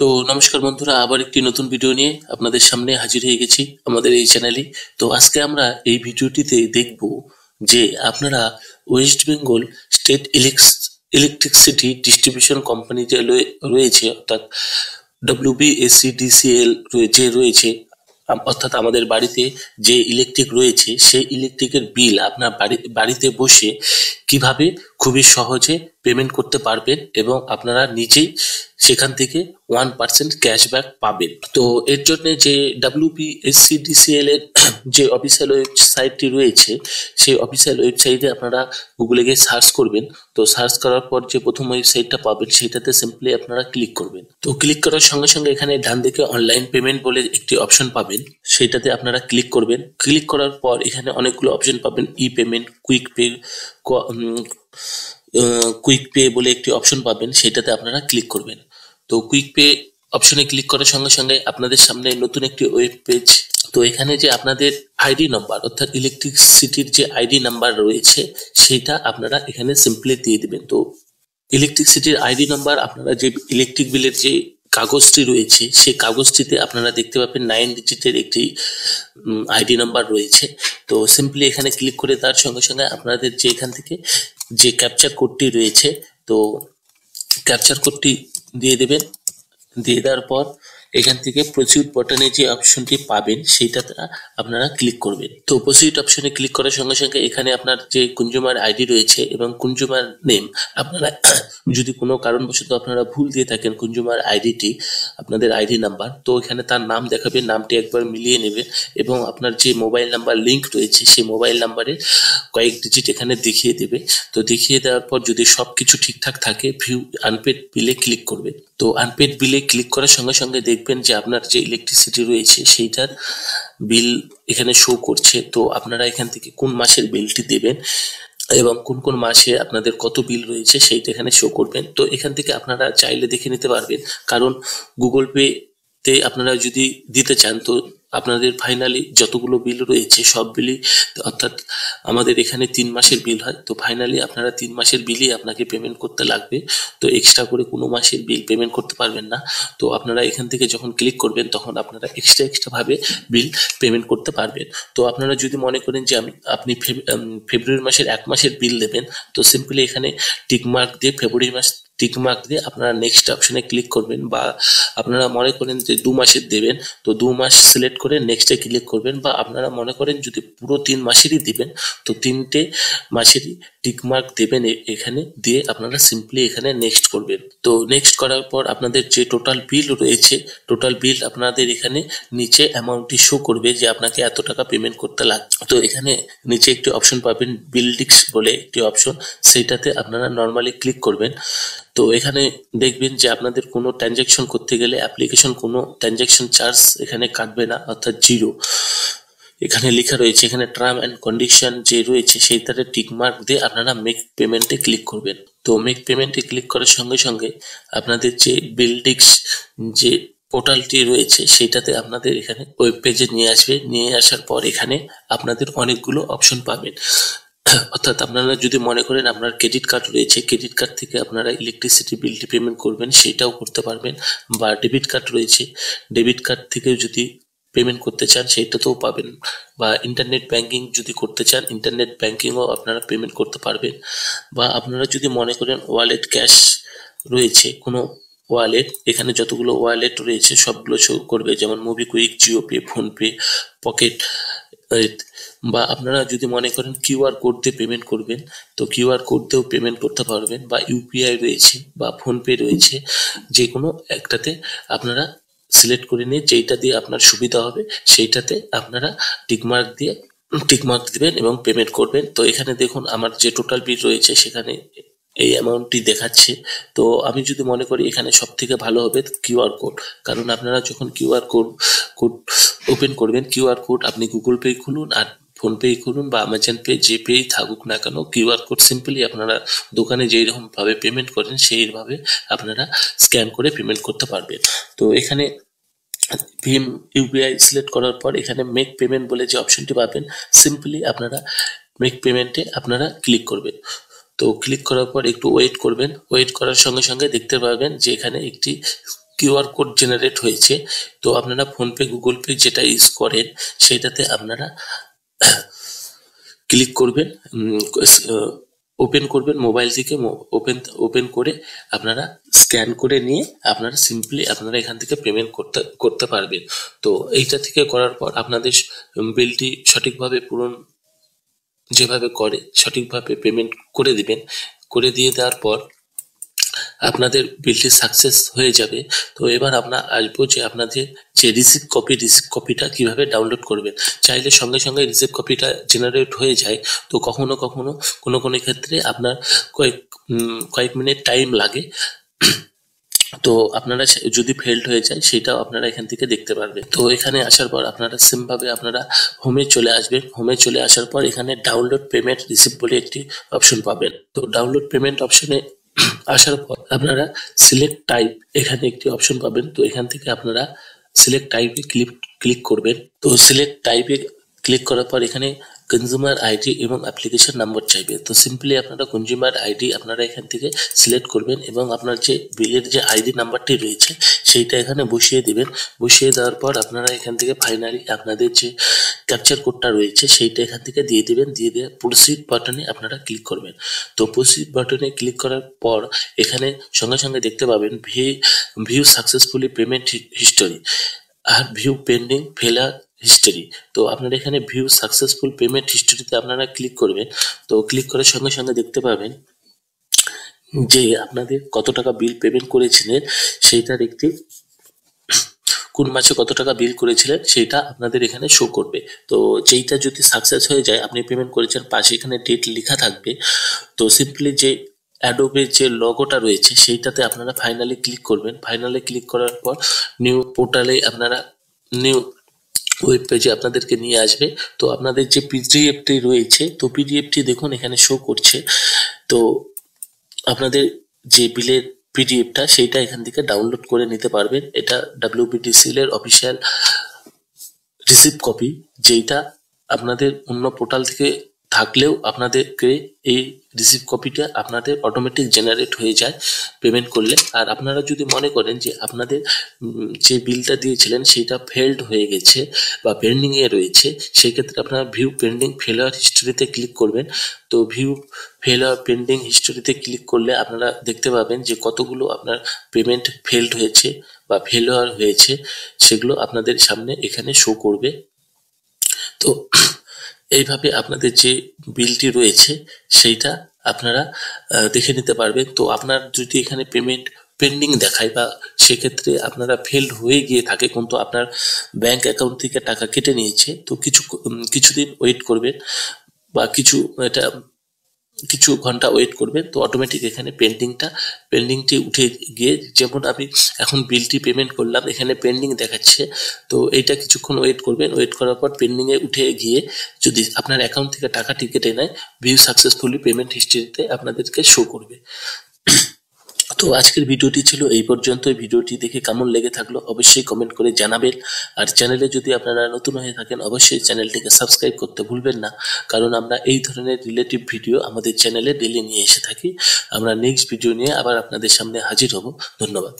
তো নমস্কার বন্ধুরা আবার একটি নতুন ভিডিও নিয়ে আপনাদের সামনে হাজির হয়ে গেছি আমাদের এই চ্যানেলে তো আজকে আমরা এই ভিডিওটিতে দেখব যে আপনারা ওয়েস্ট বেঙ্গল স্টেট ইলেকস ইলেকট্রিসিটি ডিস্ট্রিবিউশন কোম্পানি যে রয়েছে অর্থাৎ ডব্লিউবিএসিডিসিএল যে রয়েছে অর্থাৎ আমাদের বাড়িতে যে ইলেকট্রিক রয়েছে সেই ইলেকট্রিকের বিল আপনার বাড়ি বাড়িতে বসে কিভাবে খুবই সহজে পেমেন্ট করতে পারবেন এবং আপনারা নিজেই সেখান থেকে ওয়ান পার্সেন্ট ক্যাশব্যাক পাবেন তো এর জন্য যে ডাব্লিউপিএসসিডিসিএল এর যে অফিসিয়াল ওয়েবসাইটটি রয়েছে সেই অফিসিয়াল ওয়েবসাইটে আপনারা গুগলে গিয়ে সার্চ করবেন তো সার্চ করার পর যে প্রথম ওয়েবসাইটটা পাবেন সেটাতে সিম্পলি আপনারা ক্লিক করবেন তো ক্লিক করার সঙ্গে সঙ্গে এখানে ডান দিকে অনলাইন পেমেন্ট বলে একটি অপশন পাবেন সেটাতে আপনারা ক্লিক করবেন ক্লিক করার পর এখানে অনেকগুলো অপশন পাবেন e payment quick pay quick pay বলে একটি অপশন পাবেন সেটাতে আপনারা ক্লিক করবেন তো কুইক পে অপশনে ক্লিক করার সঙ্গে সঙ্গে আপনাদের সামনে নতুন একটি ওয়েব পেজ তো এখানে যে আপনাদের আইডি নাম্বার অর্থাৎ ইলেকট্রিসিটির যে আইডি নাম্বার রয়েছে সেটা আপনারা এখানে সিম্পলি দিয়ে দিবেন তো ইলেকট্রিসিটির আইডি নাম্বার আপনারা যে ইলেকট্রিক বিলের যে কাগজটি রয়েছে সেই কাগজটিতে আপনারা দেখতে পাবেন নাইন ডিজিটের একটি আইডি নাম্বার রয়েছে তো সিম্পলি এখানে ক্লিক করে তার সঙ্গে সঙ্গে আপনাদের যে এখান থেকে যে ক্যাপচার কোডটি রয়েছে তো ক্যাপচার কোডটি দিয়ে দেবেন দিয়ে দেওয়ার পর এখান থেকে প্রচুর বটনে যে অপশনটি পাবেন সেটাতে আপনারা ক্লিক করবেন তো প্রচুর অপশনে ক্লিক করার সঙ্গে সঙ্গে এখানে আপনার যে কনজিউমার আইডি রয়েছে এবং কনজিউমার নেম আপনারা যদি কোনো কারণবশত আপনারা ভুল দিয়ে থাকেন কনজিউমার আইডিটি আপনাদের আইডি নাম্বার তো এখানে তার নাম দেখাবে নামটি একবার মিলিয়ে নেবে এবং আপনার যে মোবাইল নাম্বার লিঙ্ক রয়েছে সেই মোবাইল নাম্বারে কয়েক ডিজিট এখানে দেখিয়ে দেবে তো দেখিয়ে দেওয়ার পর যদি সব কিছু ঠিকঠাক থাকে ভিউ আনপেড বিলে ক্লিক করবে তো আনপেড বিলে ক্লিক করার সঙ্গে সঙ্গে দেখবেন যে আপনার যে ইলেকট্রিসিটি রয়েছে সেইটার বিল এখানে শো করছে তো আপনারা এখান থেকে কোন মাসের বিলটি দেবেন এবং কোন কোন মাসে আপনাদের কত বিল রয়েছে সেইটা এখানে শো করবেন তো এখান থেকে আপনারা চাইলে দেখে নিতে পারবেন কারণ গুগল পে তে আপনারা যদি দিতে চান তো আপনাদের ফাইনালি যতগুলো বিল রয়েছে সব বিলই অর্থাৎ আমাদের এখানে তিন মাসের বিল হয় তো ফাইনালি আপনারা তিন মাসের বিলই আপনাকে পেমেন্ট করতে লাগবে তো এক্সট্রা করে কোনো মাসের বিল পেমেন্ট করতে পারবেন না তো আপনারা এখান থেকে যখন ক্লিক করবেন তখন আপনারা এক্সট্রা এক্সট্রাভাবে বিল পেমেন্ট করতে পারবেন তো আপনারা যদি মনে করেন যে আমি আপনি ফেব্রুয়ারি মাসের এক মাসের বিল দেবেন তো সিম্পলি এখানে টিকমার্ক দিয়ে ফেব্রুয়ারি মাস টিকমার্ক দিয়ে আপনারা নেক্সট অপশনে ক্লিক করবেন বা আপনারা মনে করেন যে দু মাসের দেবেন তো দু মাস সিলেক্ট করে নেক্সটে ক্লিক করবেন বা আপনারা মনে করেন যদি পুরো তিন মাসেরই দেবেন তো তিনটে মাসেরই টিকমার্ক মার্ক দেবেন এখানে দিয়ে আপনারা সিম্পলি এখানে নেক্সট করবেন তো নেক্সট করার পর আপনাদের যে টোটাল বিল রয়েছে টোটাল বিল আপনাদের এখানে নিচে অ্যামাউন্টটি শো করবে যে আপনাকে এত টাকা পেমেন্ট করতে লাগবে তো এখানে নিচে একটি অপশন পাবেন বিলডিক্স বলে একটি অপশন সেইটাতে আপনারা নর্মালি ক্লিক করবেন তো এখানে দেখবেন যে আপনাদের কোনো ট্রানজ্যাকশন করতে গেলে অ্যাপ্লিকেশন কোনো ট্রানজ্যাকশন চার্জ এখানে কাটবে না অর্থাৎ জিরো এখানে লেখা রয়েছে এখানে টার্ম অ্যান্ড কন্ডিশন যে রয়েছে সেই তারে টিক মার্ক দিয়ে আপনারা মেক পেমেন্টে ক্লিক করবেন তো মেক পেমেন্টে ক্লিক করার সঙ্গে সঙ্গে আপনাদের যে বিল্ডিংস যে পোর্টালটি রয়েছে সেটাতে আপনাদের এখানে ওয়েব পেজে নিয়ে আসবে নিয়ে আসার পর এখানে আপনাদের অনেকগুলো অপশন পাবেন অর্থাৎ আপনারা যদি মনে করেন আপনার ক্রেডিট কার্ড রয়েছে ক্রেডিট কার্ড থেকে আপনারা ইলেকট্রিসিটি বিলটি পেমেন্ট করবেন সেটাও করতে পারবেন বা ডেবিট কার্ড রয়েছে ডেবিট কার্ড থেকেও যদি পেমেন্ট করতে চান সেটাতেও পাবেন বা ইন্টারনেট ব্যাংকিং যদি করতে চান ইন্টারনেট ব্যাংকিংও আপনারা পেমেন্ট করতে পারবেন বা আপনারা যদি মনে করেন ওয়ালেট ক্যাশ রয়েছে কোনো ওয়ালেট এখানে যতগুলো ওয়ালেট রয়েছে সবগুলো শো করবে যেমন জিও পে ফোনপে পকেট বা আপনারা যদি মনে করেন কিউআর কোড দিয়ে পেমেন্ট করবেন তো কিউআর কোড দিয়েও পেমেন্ট করতে পারবেন বা ইউপিআই রয়েছে বা ফোনপে রয়েছে যে কোনো একটাতে আপনারা সিলেক্ট করে নিয়ে যেইটা দিয়ে আপনার সুবিধা হবে সেইটাতে আপনারা টিকমার্ক দিয়ে টিকমার্ক দিবেন এবং পেমেন্ট করবেন তো এখানে দেখুন আমার যে টোটাল বিল রয়েছে সেখানে এই অ্যামাউন্টটি দেখাচ্ছে তো আমি যদি মনে করি এখানে সব থেকে ভালো হবে কিউআর কোড কারণ আপনারা যখন কিউআর কোড কোড ওপেন করবেন কিউআর কোড আপনি গুগল পে খুলুন আর ফোন পে করুন বা আমাজন পে যে পেই থাকুক না কেন কিউআর কোড সিম্পলি আপনারা দোকানে যেই রকমভাবে পেমেন্ট করেন সেইভাবে আপনারা স্ক্যান করে পেমেন্ট করতে পারবেন তো এখানে ভীম ইউপিআই সিলেক্ট করার পর এখানে মেক পেমেন্ট বলে যে অপশনটি পাবেন সিম্পলি আপনারা মেক পেমেন্টে আপনারা ক্লিক করবেন তো ক্লিক করার পর একটু ওয়েট করবেন ওয়েট করার সঙ্গে সঙ্গে দেখতে পাবেন যে এখানে একটি কিউআর কোড জেনারেট হয়েছে তো আপনারা ফোনপে গুগল পে যেটা ইউজ করেন সেটাতে আপনারা ক্লিক করবেন ওপেন করবেন মোবাইল মোবাইলটিকে ওপেন ওপেন করে আপনারা স্ক্যান করে নিয়ে আপনারা সিম্পলি আপনারা এখান থেকে পেমেন্ট করতে করতে পারবেন তো এইটা থেকে করার পর আপনাদের বিলটি সঠিকভাবে পূরণ যেভাবে করে সঠিকভাবে পেমেন্ট করে দিবেন করে দিয়ে দেওয়ার পর আপনাদের বিলটি সাকসেস হয়ে যাবে তো এবার আমরা আসবো যে আপনাদের যে রিসিভ কপি রিসিভ কপিটা কিভাবে ডাউনলোড করবেন চাইলে সঙ্গে সঙ্গে রিসিভ কপিটা জেনারেট হয়ে যায় তো কখনো কখনো কোনো কোনো ক্ষেত্রে আপনার কয়েক কয়েক মিনিট টাইম লাগে তো আপনারা যদি ফেল্ড হয়ে যায় সেটাও আপনারা এখান থেকে দেখতে পারবেন তো এখানে আসার পর আপনারা ভাবে আপনারা হোমে চলে আসবেন হোমে চলে আসার পর এখানে ডাউনলোড পেমেন্ট রিসিভ বলে একটি অপশন পাবেন তো ডাউনলোড পেমেন্ট অপশনে আসার পর আপনারা সিলেক্ট টাইপ এখানে একটি অপশন পাবেন তো এখান থেকে আপনারা সিলেক্ট টাইপে ক্লিক ক্লিক করবেন তো সিলেক্ট টাইপে ক্লিক করার পর এখানে কনজিউমার আইডি এবং অ্যাপ্লিকেশন নাম্বার চাইবে তো সিম্পলি আপনারা কনজিউমার আইডি আপনারা এখান থেকে সিলেক্ট করবেন এবং আপনার যে বিলের যে আইডি নাম্বারটি রয়েছে সেইটা এখানে বসিয়ে দিবেন বসিয়ে দেওয়ার পর আপনারা এখান থেকে ফাইনালি আপনাদের যে ক্যাপচার কোডটা রয়েছে সেইটা এখান থেকে দিয়ে দেবেন দিয়ে দিয়ে প্রসিড বাটনে আপনারা ক্লিক করবেন তো প্রসিড বাটনে ক্লিক করার পর এখানে সঙ্গে সঙ্গে দেখতে পাবেন ভি ভিউ সাকসেসফুলি পেমেন্ট হিস্টোরি আর ভিউ পেন্ডিং ফেলার হিস্টোরি তো আপনারা এখানে ভিউ সাকসেসফুল পেমেন্ট হিস্টরিতে আপনারা ক্লিক করবেন তো ক্লিক করার সঙ্গে সঙ্গে দেখতে পাবেন যে আপনাদের কত টাকা বিল পেমেন্ট করেছিলেন সেইটার একটি কোন মাসে কত টাকা বিল করেছিলেন সেটা আপনাদের এখানে শো করবে তো যেইটা যদি সাকসেস হয়ে যায় আপনি পেমেন্ট করেছেন পাশে এখানে ডেট লেখা থাকবে তো সিম্পলি যে অ্যাডোবের যে লগোটা রয়েছে সেইটাতে আপনারা ফাইনালি ক্লিক করবেন ফাইনালে ক্লিক করার পর নিউ পোর্টালে আপনারা নিউ ওয়েব পেজে আপনাদেরকে নিয়ে আসবে তো আপনাদের যে পিডিএফটি রয়েছে তো পিডিএফটি দেখুন এখানে শো করছে তো আপনাদের যে বিলের পিডিএফটা সেইটা এখান থেকে ডাউনলোড করে নিতে পারবেন এটা এর অফিসিয়াল রিসিভ কপি যেইটা আপনাদের অন্য পোর্টাল থেকে থাকলেও আপনাদেরকে এই রিসিভ কপিটা আপনাদের অটোমেটিক জেনারেট হয়ে যায় পেমেন্ট করলে আর আপনারা যদি মনে করেন যে আপনাদের যে বিলটা দিয়েছিলেন সেটা ফেলড হয়ে গেছে বা পেন্ডিংয়ে রয়েছে সেক্ষেত্রে আপনারা ভিউ পেন্ডিং ফেলার হিস্টোরিতে ক্লিক করবেন তো ভিউ ফেলার পেন্ডিং হিস্টোরিতে ক্লিক করলে আপনারা দেখতে পাবেন যে কতগুলো আপনার পেমেন্ট ফেলড হয়েছে বা ফেলোয়ার হয়েছে সেগুলো আপনাদের সামনে এখানে শো করবে তো এইভাবে আপনাদের যে বিলটি রয়েছে সেইটা আপনারা দেখে নিতে পারবেন তো আপনার যদি এখানে পেমেন্ট পেন্ডিং দেখায় বা সেক্ষেত্রে আপনারা ফেল হয়ে গিয়ে থাকে কিন্তু আপনার ব্যাংক অ্যাকাউন্ট থেকে টাকা কেটে নিয়েছে তো কিছু কিছুদিন ওয়েট করবেন বা কিছু এটা কিছু ঘন্টা ওয়েট করবেন তো অটোমেটিক এখানে পেন্ডিংটা পেন্ডিংটি উঠে গিয়ে যেমন আমি এখন বিলটি পেমেন্ট করলাম এখানে পেন্ডিং দেখাচ্ছে তো এইটা কিছুক্ষণ ওয়েট করবেন ওয়েট করার পর পেন্ডিংয়ে উঠে গিয়ে যদি আপনার অ্যাকাউন্ট থেকে টাকাটি কেটে নেয় ভিউ সাকসেসফুলি পেমেন্ট হিস্ট্রিতে আপনাদেরকে শো করবে তো আজকের ভিডিওটি ছিল এই পর্যন্ত ভিডিওটি দেখে কেমন লেগে থাকলো অবশ্যই কমেন্ট করে জানাবেন আর চ্যানেলে যদি আপনারা নতুন হয়ে থাকেন অবশ্যই চ্যানেলটিকে সাবস্ক্রাইব করতে ভুলবেন না কারণ আমরা এই ধরনের রিলেটিভ ভিডিও আমাদের চ্যানেলে ডেলি নিয়ে এসে থাকি আমরা নেক্সট ভিডিও নিয়ে আবার আপনাদের সামনে হাজির হব ধন্যবাদ